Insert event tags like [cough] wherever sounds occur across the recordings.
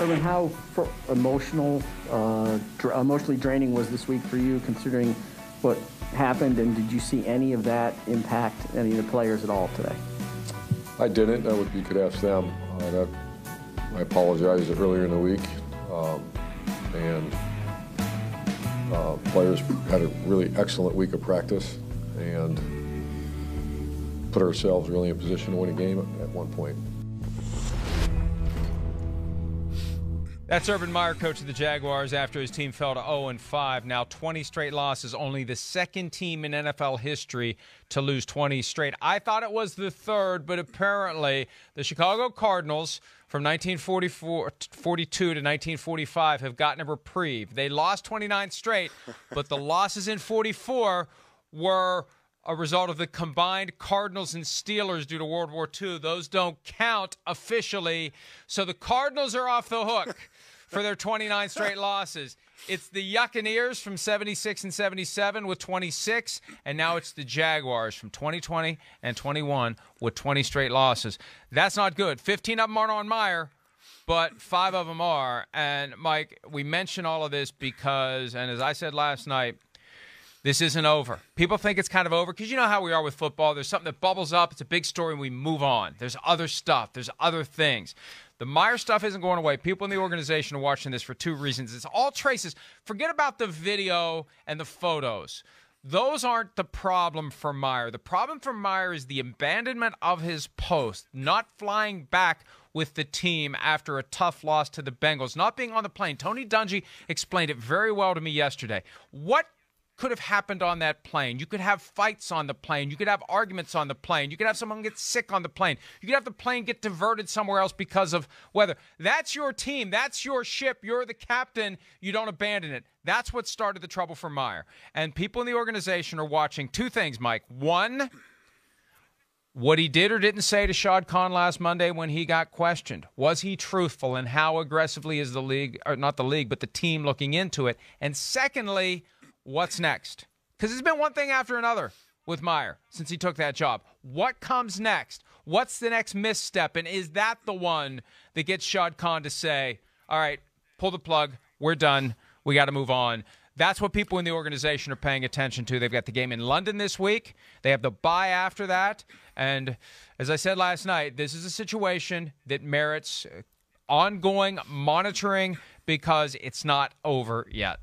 Irwin, how emotional, uh, emotionally draining was this week for you, considering what happened, and did you see any of that impact any of the players at all today? I didn't. I would, you could ask them. Uh, that, I apologized earlier in the week, um, and uh, players had a really excellent week of practice, and put ourselves really in position to win a game at one point. That's Urban Meyer, coach of the Jaguars, after his team fell to 0 5. Now, 20 straight losses, only the second team in NFL history to lose 20 straight. I thought it was the third, but apparently the Chicago Cardinals from 1942 to 1945 have gotten a reprieve. They lost 29 straight, but the losses in 44 were a result of the combined Cardinals and Steelers due to World War II. Those don't count officially. So the Cardinals are off the hook for their 29 straight losses. It's the Yuccaneers from 76 and 77 with 26, and now it's the Jaguars from 2020 and 21 with 20 straight losses. That's not good. 15 of them aren't on Meyer, but five of them are. And Mike, we mention all of this because, and as I said last night, this isn't over. People think it's kind of over because you know how we are with football. There's something that bubbles up, it's a big story, and we move on. There's other stuff, there's other things. The Meyer stuff isn't going away. People in the organization are watching this for two reasons. It's all traces. Forget about the video and the photos. Those aren't the problem for Meyer. The problem for Meyer is the abandonment of his post, not flying back with the team after a tough loss to the Bengals, not being on the plane. Tony Dungy explained it very well to me yesterday. What could have happened on that plane. You could have fights on the plane. You could have arguments on the plane. You could have someone get sick on the plane. You could have the plane get diverted somewhere else because of weather. That's your team. That's your ship. You're the captain. You don't abandon it. That's what started the trouble for Meyer. And people in the organization are watching two things, Mike. One, what he did or didn't say to Shad Khan last Monday when he got questioned. Was he truthful and how aggressively is the league, or not the league, but the team looking into it? And secondly, what's next? Because it's been one thing after another with Meyer since he took that job. What comes next? What's the next misstep? And is that the one that gets Shad Khan to say, all right, pull the plug, we're done, we got to move on? That's what people in the organization are paying attention to. They've got the game in London this week. They have the bye after that. And as I said last night, this is a situation that merits ongoing monitoring because it's not over yet.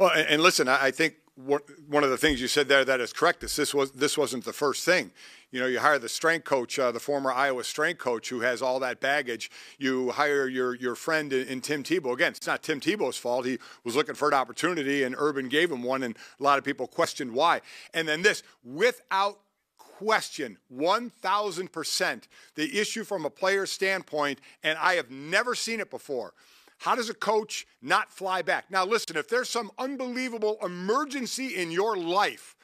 Well, and, and listen, I, I think one of the things you said there that is correct is this was this wasn't the first thing. You know, you hire the strength coach, uh, the former Iowa strength coach who has all that baggage. You hire your your friend in, in, Tim Tebow. Again, it's not Tim Tebow's fault. He was looking for an opportunity, and Urban gave him one, and a lot of people questioned why. And then this, without question, one thousand percent, the issue from a player's standpoint, and I have never seen it before how does a coach not fly back? Now, listen, if there's some unbelievable emergency in your life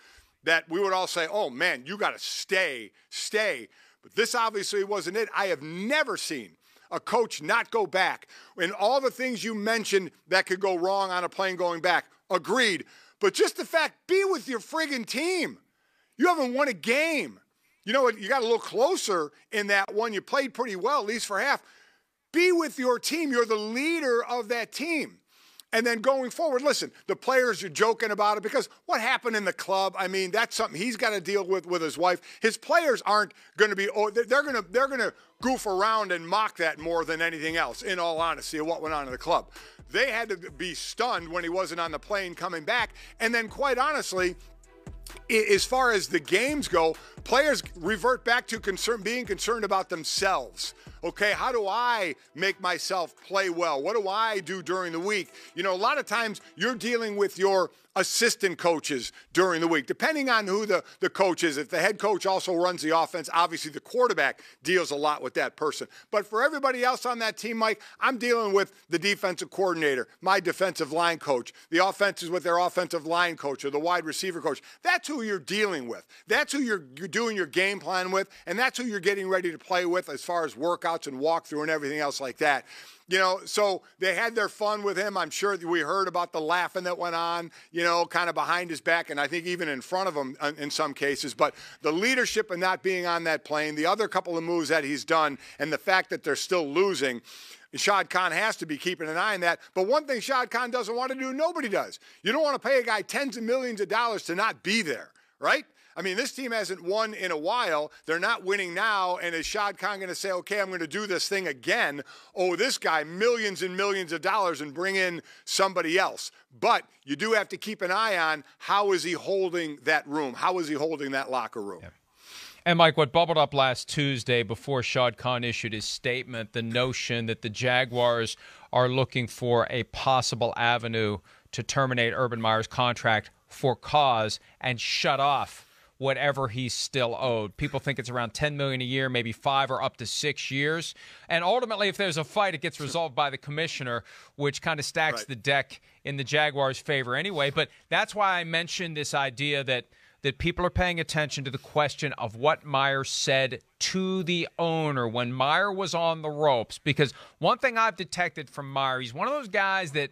that we would all say, oh man, you got to stay, stay. But this obviously wasn't it. I have never seen a coach not go back. And all the things you mentioned that could go wrong on a plane going back, agreed. But just the fact, be with your friggin' team. You haven't won a game. You know what? You got a little closer in that one. You played pretty well, at least for half. Be with your team. You're the leader of that team. And then going forward, listen, the players are joking about it because what happened in the club? I mean, that's something he's got to deal with with his wife. His players aren't going to be oh, they're going to they're going to goof around and mock that more than anything else. In all honesty, of what went on in the club, they had to be stunned when he wasn't on the plane coming back. And then, quite honestly, as far as the games go, players revert back to concern being concerned about themselves Okay, how do I make myself play well? What do I do during the week? You know, a lot of times you're dealing with your assistant coaches during the week, depending on who the, the coach is. If the head coach also runs the offense, obviously the quarterback deals a lot with that person. But for everybody else on that team, Mike, I'm dealing with the defensive coordinator, my defensive line coach, the offenses with their offensive line coach or the wide receiver coach. That's who you're dealing with. That's who you're, you're doing your game plan with, and that's who you're getting ready to play with as far as workouts and walkthrough and everything else like that you know, so they had their fun with him. I'm sure we heard about the laughing that went on, you know, kind of behind his back, and I think even in front of him uh, in some cases. But the leadership and not being on that plane, the other couple of moves that he's done, and the fact that they're still losing. Shad Khan has to be keeping an eye on that. But one thing Shad Khan doesn't want to do, nobody does. You don't want to pay a guy tens of millions of dollars to not be there, right? I mean, this team hasn't won in a while. They're not winning now. And is Shad Khan going to say, okay, I'm going to do this thing again? Oh, this guy, millions and millions of dollars, and bring in somebody else. But you do have to keep an eye on how is he holding that room? How is he holding that locker room? Yeah. And Mike, what bubbled up last Tuesday before Shad Khan issued his statement, the notion that the Jaguars are looking for a possible avenue to terminate Urban Meyer's contract for cause and shut off whatever he's still owed. People think it's around 10 million a year, maybe 5 or up to 6 years. And ultimately if there's a fight it gets resolved by the commissioner, which kind of stacks right. the deck in the Jaguars' favor anyway, but that's why I mentioned this idea that that people are paying attention to the question of what Meyer said to the owner when Meyer was on the ropes. Because one thing I've detected from Meyer, he's one of those guys that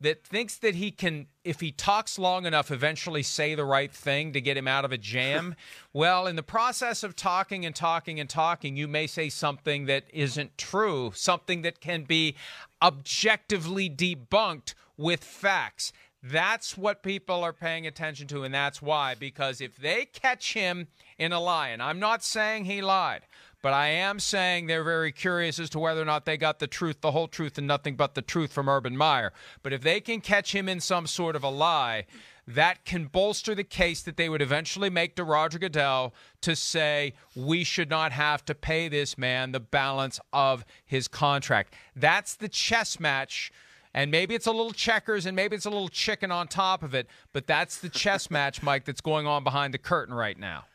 that thinks that he can, if he talks long enough, eventually say the right thing to get him out of a jam. [laughs] well, in the process of talking and talking and talking, you may say something that isn't true, something that can be objectively debunked with facts. That's what people are paying attention to, and that's why. Because if they catch him in a lie, and I'm not saying he lied, but I am saying they're very curious as to whether or not they got the truth, the whole truth, and nothing but the truth from Urban Meyer. But if they can catch him in some sort of a lie, that can bolster the case that they would eventually make to Roger Goodell to say we should not have to pay this man the balance of his contract. That's the chess match and maybe it's a little checkers and maybe it's a little chicken on top of it, but that's the chess [laughs] match, Mike, that's going on behind the curtain right now.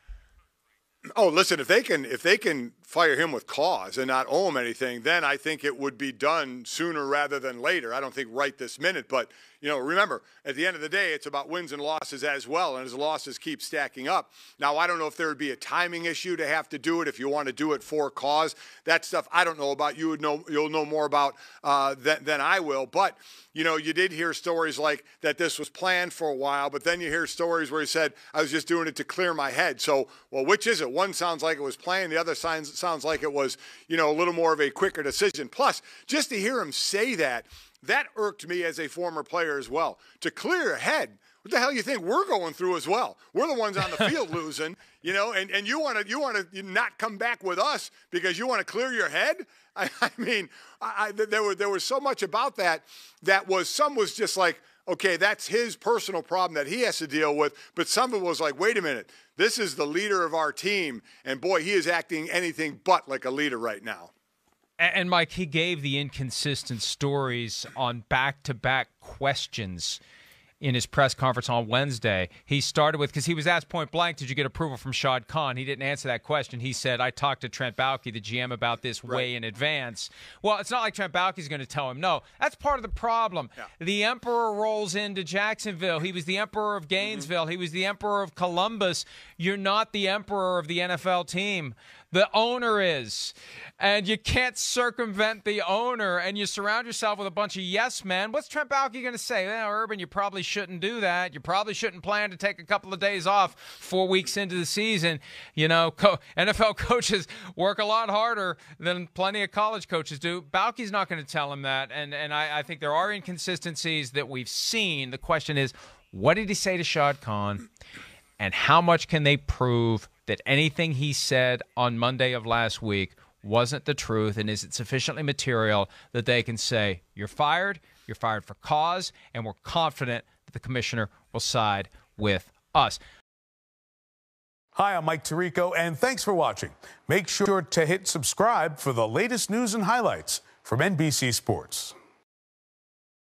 Oh, listen, if they can if they can fire him with cause and not owe him anything, then I think it would be done sooner rather than later. I don't think right this minute, but you know, remember, at the end of the day, it's about wins and losses as well. And as losses keep stacking up. Now, I don't know if there would be a timing issue to have to do it if you want to do it for cause. That stuff I don't know about. You would know, you'll know more about uh, than, than I will. But, you know, you did hear stories like that this was planned for a while, but then you hear stories where he said, I was just doing it to clear my head. So, well, which is it? One sounds like it was planned, the other sounds, sounds like it was, you know, a little more of a quicker decision. Plus, just to hear him say that, that irked me as a former player as well. To clear your head, what the hell you think we're going through as well? We're the ones on the field [laughs] losing, you know, and, and you want to you want to not come back with us because you want to clear your head. [laughs] I, I mean, I, I, there were there was so much about that that was some was just like, okay, that's his personal problem that he has to deal with, but some of it was like, wait a minute, this is the leader of our team, and boy, he is acting anything but like a leader right now. And Mike, he gave the inconsistent stories on back to back questions in his press conference on Wednesday. He started with because he was asked point blank, "Did you get approval from Shad Khan?" He didn't answer that question. He said, "I talked to Trent Baalke, the GM, about this right. way in advance." Well, it's not like Trent is going to tell him no. That's part of the problem. Yeah. The emperor rolls into Jacksonville. He was the emperor of Gainesville. Mm-hmm. He was the emperor of Columbus. You're not the emperor of the NFL team the owner is. And you can't circumvent the owner, and you surround yourself with a bunch of yes men. What's Trent Baalke going to say? Well, Urban, you probably shouldn't do that. You probably shouldn't plan to take a couple of days off four weeks into the season. You know, co- NFL [laughs] coaches work a lot harder than plenty of college coaches do. Balky's not going to tell him that. And, and I, I think there are inconsistencies that we've seen. The question is, what did he say to Shad Khan? And how much can they prove that anything he said on Monday of last week wasn't the truth? And is it sufficiently material that they can say, you're fired, you're fired for cause, and we're confident the commissioner will side with us. Hi, I'm Mike Tirico, and thanks for watching. Make sure to hit subscribe for the latest news and highlights from NBC Sports.